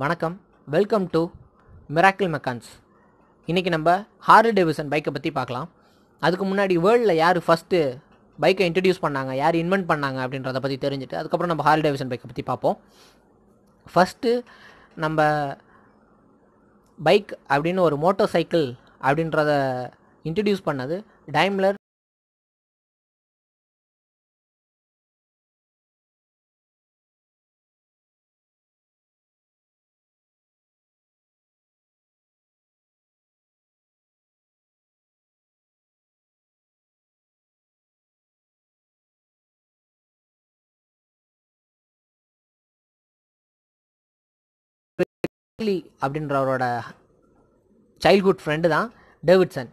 வணக்கம் welcome to miracle மெக்கான்ஸ் இன்றைக்கி நம்ம ஹார்ட் டெவிசன் பைக்கை பற்றி பார்க்கலாம் அதுக்கு முன்னாடி வேர்ல்டில் யார் ஃபஸ்ட்டு பைக்கை இன்ட்ரடியூஸ் பண்ணாங்க யார் இன்வென்ட் பண்ணாங்க அப்படின்றத பற்றி தெரிஞ்சுட்டு அதுக்கப்புறம் நம்ம ஹார்ட் டேவிசன் பைக்கை பற்றி பார்ப்போம் ஃபஸ்ட்டு நம்ம பைக் அப்படின்னு ஒரு மோட்டர் சைக்கிள் அப்படின்றத இன்ட்ரடியூஸ் பண்ணது டைம்லர் ஹார்லி அப்படின்றவரோட சைல்ட்ஹுட் ஃப்ரெண்டு தான் டேவிட்சன்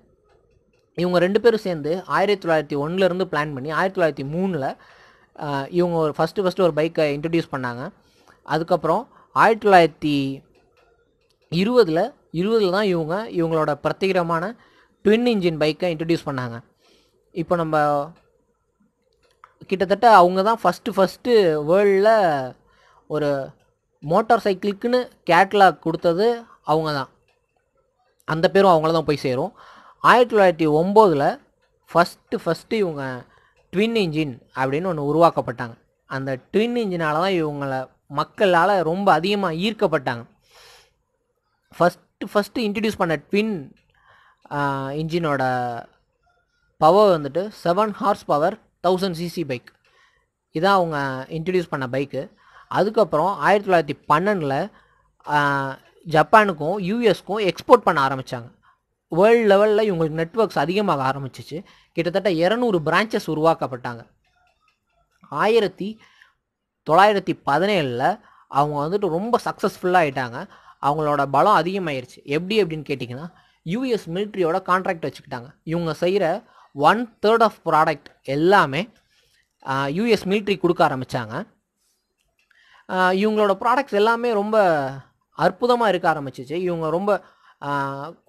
இவங்க ரெண்டு பேரும் சேர்ந்து ஆயிரத்தி தொள்ளாயிரத்தி ஒன்றுலேருந்து பிளான் பண்ணி ஆயிரத்தி தொள்ளாயிரத்தி மூணில் இவங்க ஒரு ஃபஸ்ட்டு ஃபஸ்ட்டு ஒரு பைக்கை இன்ட்ரடியூஸ் பண்ணாங்க அதுக்கப்புறம் ஆயிரத்தி தொள்ளாயிரத்தி இருபதில் இருபதில் தான் இவங்க இவங்களோட பிரத்யேகமான ட்வின் இன்ஜின் பைக்கை இன்ட்ரடியூஸ் பண்ணாங்க இப்போ நம்ம கிட்டத்தட்ட அவங்க தான் ஃபஸ்ட்டு ஃபஸ்ட்டு வேர்ல்டில் ஒரு மோட்டார் சைக்கிளுக்குன்னு கேட்லாக் கொடுத்தது அவங்க தான் அந்த பேரும் அவங்கள தான் போய் சேரும் ஆயிரத்தி தொள்ளாயிரத்தி ஒம்போதில் ஃபஸ்ட்டு ஃபஸ்ட்டு இவங்க ட்வின் இன்ஜின் அப்படின்னு ஒன்று உருவாக்கப்பட்டாங்க அந்த ட்வின் இன்ஜினால் தான் இவங்களை மக்களால் ரொம்ப அதிகமாக ஈர்க்கப்பட்டாங்க ஃபஸ்ட்டு ஃபஸ்ட்டு இன்ட்ரடியூஸ் பண்ண ட்வின் இன்ஜினோட பவர் வந்துட்டு seven horsepower thousand CC bike இதான் அவங்க இன்ட்ரடியூஸ் பண்ண பைக்கு அதுக்கப்புறம் ஆயிரத்தி தொள்ளாயிரத்தி பன்னெண்டில் ஜப்பானுக்கும் யூஎஸ்க்கும் எக்ஸ்போர்ட் பண்ண ஆரம்பித்தாங்க வேர்ல்டு லெவலில் இவங்களுக்கு நெட்ஒர்க்ஸ் அதிகமாக ஆரம்பிச்சிச்சு கிட்டத்தட்ட இரநூறு பிரான்ச்சஸ் உருவாக்கப்பட்டாங்க ஆயிரத்தி தொள்ளாயிரத்தி பதினேழில் அவங்க வந்துட்டு ரொம்ப சக்ஸஸ்ஃபுல்லாக ஆகிட்டாங்க அவங்களோட பலம் அதிகமாயிருச்சு எப்படி அப்படின்னு கேட்டிங்கன்னா யூஎஸ் மிலிட்ரியோட கான்ட்ராக்ட் வச்சுக்கிட்டாங்க இவங்க செய்கிற ஒன் தேர்ட் ஆஃப் ப்ராடக்ட் எல்லாமே யூஎஸ் மிலிட்ரி கொடுக்க ஆரம்பித்தாங்க இவங்களோட ப்ராடக்ட்ஸ் எல்லாமே ரொம்ப அற்புதமாக இருக்க ஆரம்பிச்சிச்சு இவங்க ரொம்ப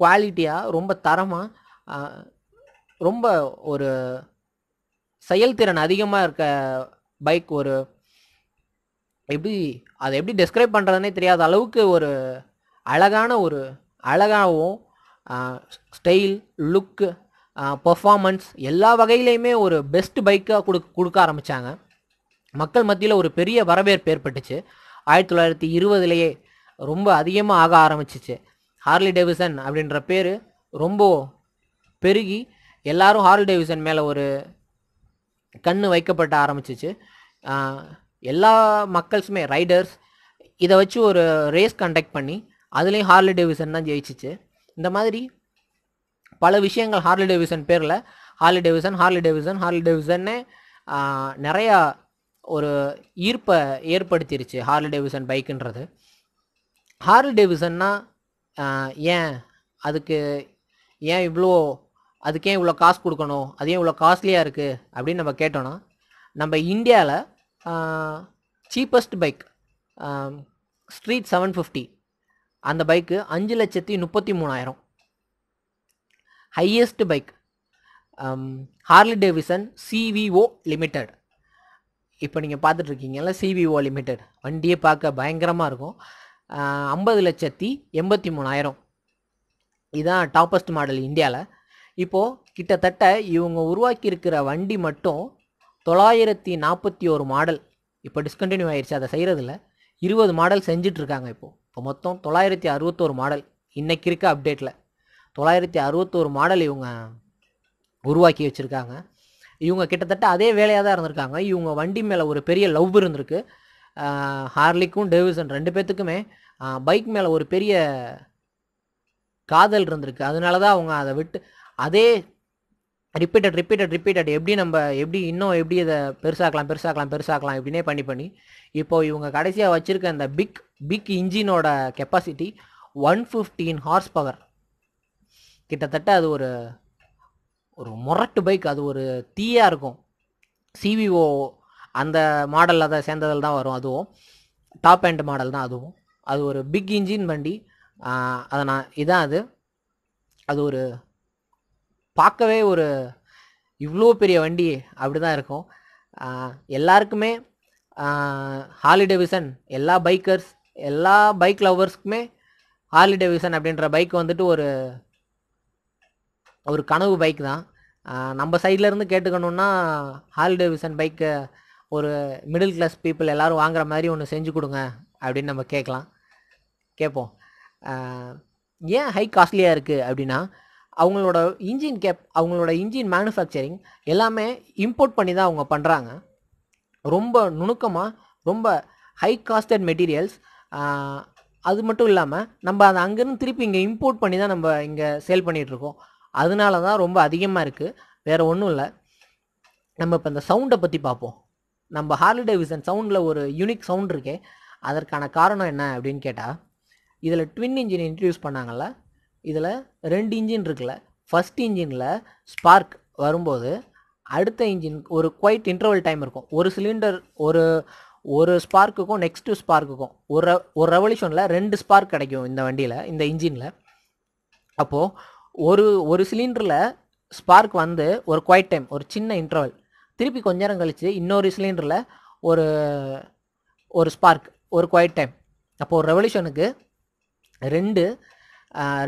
குவாலிட்டியாக ரொம்ப தரமாக ரொம்ப ஒரு செயல்திறன் அதிகமாக இருக்க பைக் ஒரு எப்படி அதை எப்படி டெஸ்கிரைப் பண்ணுறதுனே தெரியாத அளவுக்கு ஒரு அழகான ஒரு அழகாகவும் ஸ்டைல் லுக்கு பர்ஃபாமன்ஸ் எல்லா வகையிலையுமே ஒரு பெஸ்ட் பைக்காக கொடுக்க கொடுக்க ஆரம்பித்தாங்க மக்கள் மத்தியில் ஒரு பெரிய வரவேற்பு ஏற்பட்டுச்சு ஆயிரத்தி தொள்ளாயிரத்தி இருபதுலேயே ரொம்ப அதிகமாக ஆக ஆரம்பிச்சிச்சு ஹார்லி டேவிசன் அப்படின்ற பேர் ரொம்ப பெருகி எல்லாரும் ஹார்லி டேவிசன் மேலே ஒரு கண் வைக்கப்பட்ட ஆரம்பிச்சிச்சு எல்லா மக்கள்ஸுமே ரைடர்ஸ் இதை வச்சு ஒரு ரேஸ் கண்டக்ட் பண்ணி அதுலேயும் ஹார்லி டேவிசன் தான் ஜெயிச்சிச்சு இந்த மாதிரி பல விஷயங்கள் ஹார்லி டேவிசன் பேரில் Harley Davidson Harley Davidson Harley டேவிசன்னு நிறையா ஒரு ஈர்ப்பை ஏற்படுத்திருச்சு ஹார்லி டேவிசன் பைக்குன்றது ஹார்லி டேவிசன்னா ஏன் அதுக்கு ஏன் இவ்வளோ அதுக்கே இவ்வளோ காசு கொடுக்கணும் அது ஏன் இவ்வளோ காஸ்ட்லியாக இருக்குது அப்படின்னு நம்ம கேட்டோன்னா நம்ம இந்தியாவில் cheapest bike Street seven fifty அந்த பைக்கு அஞ்சு லட்சத்தி முப்பத்தி மூணாயிரம் highest bike Harley Davidson CVO limited இப்போ நீங்கள் பார்த்துட்ருக்கீங்கல்ல சிவிஓ லிமிடெட் வண்டியை பார்க்க பயங்கரமாக இருக்கும் ஐம்பது லட்சத்தி எண்பத்தி மூணாயிரம் இதுதான் டாப்பஸ்ட் மாடல் இந்தியாவில் இப்போது கிட்டத்தட்ட இவங்க உருவாக்கியிருக்கிற வண்டி மட்டும் தொள்ளாயிரத்தி நாற்பத்தி ஒரு மாடல் இப்போ டிஸ்கண்டினியூ ஆயிடுச்சு அதை செய்கிறதில்ல இருபது மாடல் செஞ்சிட்ருக்காங்க இப்போது இப்போ மொத்தம் தொள்ளாயிரத்தி அறுபத்தோரு மாடல் இன்றைக்கி இருக்க அப்டேட்டில் தொள்ளாயிரத்தி அறுபத்தோரு மாடல் இவங்க உருவாக்கி வச்சுருக்காங்க இவங்க கிட்டத்தட்ட அதே வேலையாக தான் இருந்திருக்காங்க இவங்க வண்டி மேலே ஒரு பெரிய லவ் இருந்திருக்கு ஹார்லிக்கும் டேவிசன் ரெண்டு பேர்த்துக்குமே பைக் மேலே ஒரு பெரிய காதல் இருந்திருக்கு அதனால தான் அவங்க அதை விட்டு அதே ரிப்பீட்டட் ரிப்பீட்டட் ரிப்பீட்டட் எப்படி நம்ம எப்படி இன்னும் எப்படி இதை பெருசாக்கலாம் பெருசாக்கலாம் பெருசாக்கலாம் இப்படின்னே பண்ணி பண்ணி இப்போது இவங்க கடைசியாக வச்சுருக்க அந்த பிக் பிக் இன்ஜினோட capacity one fifteen horsepower கிட்டத்தட்ட அது ஒரு ஒரு முரட்டு பைக் அது ஒரு தீயாக இருக்கும் சிவிஓ அந்த மாடலில் தான் சேர்ந்ததில் தான் வரும் அதுவும் டாப் ஹேண்ட் மாடல் தான் அதுவும் அது ஒரு பிக் இன்ஜின் வண்டி அதை நான் இதான் அது அது ஒரு பார்க்கவே ஒரு இவ்வளோ பெரிய வண்டி அப்படி தான் இருக்கும் எல்லாருக்குமே ஹாலி எல்லா பைக்கர்ஸ் எல்லா பைக் லவர்ஸ்க்குமே ஹார்லி டேவிசன் அப்படின்ற பைக் வந்துட்டு ஒரு அவர் கனவு பைக் தான் நம்ம சைட்லேருந்து கேட்டுக்கணுன்னா ஹால் டேவிசன் பைக்கு ஒரு மிடில் கிளாஸ் பீப்புள் எல்லோரும் வாங்குற மாதிரி ஒன்று செஞ்சு கொடுங்க அப்படின்னு நம்ம கேட்கலாம் கேட்போம் ஏன் ஹை காஸ்ட்லியாக இருக்குது அப்படின்னா அவங்களோட இன்ஜின் கேப் அவங்களோட இன்ஜின் மேனுஃபேக்சரிங் எல்லாமே இம்போர்ட் பண்ணி தான் அவங்க பண்ணுறாங்க ரொம்ப நுணுக்கமாக ரொம்ப ஹை காஸ்டட் மெட்டீரியல்ஸ் அது மட்டும் இல்லாமல் நம்ம அதை அங்கேருந்து திருப்பி இங்கே இம்போர்ட் பண்ணி தான் நம்ம இங்கே சேல் பண்ணிகிட்ருக்கோம் அதனால தான் ரொம்ப அதிகமாக இருக்குது வேறு ஒன்றும் இல்லை நம்ம இப்போ இந்த சவுண்டை பற்றி பார்ப்போம் நம்ம ஹார்லி டேவிசன் சவுண்டில் ஒரு யூனிக் சவுண்ட் இருக்கே அதற்கான காரணம் என்ன அப்படின்னு கேட்டால் இதில் ட்வின் இன்ஜின் இன்ட்ரடியூஸ் பண்ணாங்கள்ல இதில் ரெண்டு இன்ஜின் இருக்குல்ல ஃபஸ்ட் இன்ஜினில் ஸ்பார்க் வரும்போது அடுத்த இன்ஜின் ஒரு குவைட் இன்டர்வல் டைம் இருக்கும் ஒரு சிலிண்டர் ஒரு ஒரு ஸ்பார்க்குக்கும் நெக்ஸ்ட்டு ஸ்பார்க்குக்கும் ஒரு ஒரு ரெவல்யூஷனில் ரெண்டு ஸ்பார்க் கிடைக்கும் இந்த வண்டியில் இந்த இன்ஜினில் அப்போது ஒரு ஒரு சிலிண்டரில் ஸ்பார்க் வந்து ஒரு குவைட் டைம் ஒரு சின்ன இன்டர்வல் திருப்பி கொஞ்ச நேரம் கழித்து இன்னொரு சிலிண்டரில் ஒரு ஒரு ஸ்பார்க் ஒரு குவைட் டைம் அப்போது ஒரு ரெவல்யூஷனுக்கு ரெண்டு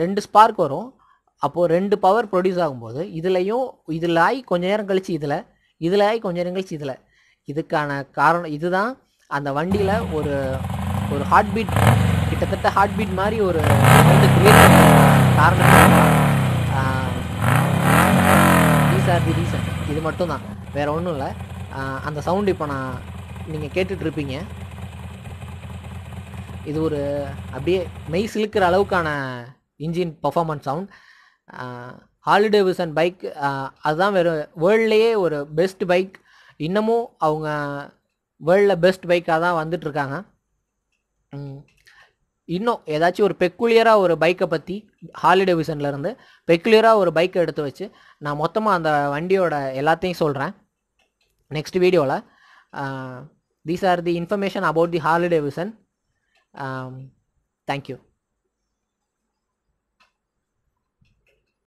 ரெண்டு ஸ்பார்க் வரும் அப்போது ரெண்டு பவர் ப்ரொடியூஸ் ஆகும்போது இதுலேயும் இதில் ஆகி கொஞ்ச நேரம் கழித்து இதில் இதில் ஆகி கொஞ்சம் நேரம் கழித்து இதில் இதுக்கான காரணம் இதுதான் அந்த வண்டியில் ஒரு ஒரு ஹார்ட் பீட் கிட்டத்தட்ட ஹார்ட் பீட் மாதிரி ஒரு காரணம் திஸ் ஆர் தி ரீசன் இது மட்டும் தான் வேறு ஒன்றும் இல்லை அந்த சவுண்ட் இப்போ நான் நீங்கள் கேட்டுட்ருப்பீங்க இது ஒரு அப்படியே மெய் சிலுக்கிற அளவுக்கான engine performance sound Harley Davidson bike அதுதான் வெறும் வேர்ல்ட்லேயே ஒரு பெஸ்ட் பைக் இன்னமும் அவங்க வேர்ல்டில் பெஸ்ட் பைக்காக தான் வந்துட்டுருக்காங்க இன்னும் ஏதாச்சும் ஒரு பெக்குலியராக ஒரு பைக்கை பற்றி ஹாலிடே இருந்து பெக்குலியராக ஒரு பைக்கை எடுத்து வச்சு நான் மொத்தமாக அந்த வண்டியோட எல்லாத்தையும் சொல்கிறேன் நெக்ஸ்ட் வீடியோவில் these are the information about the Harley Davidson thank you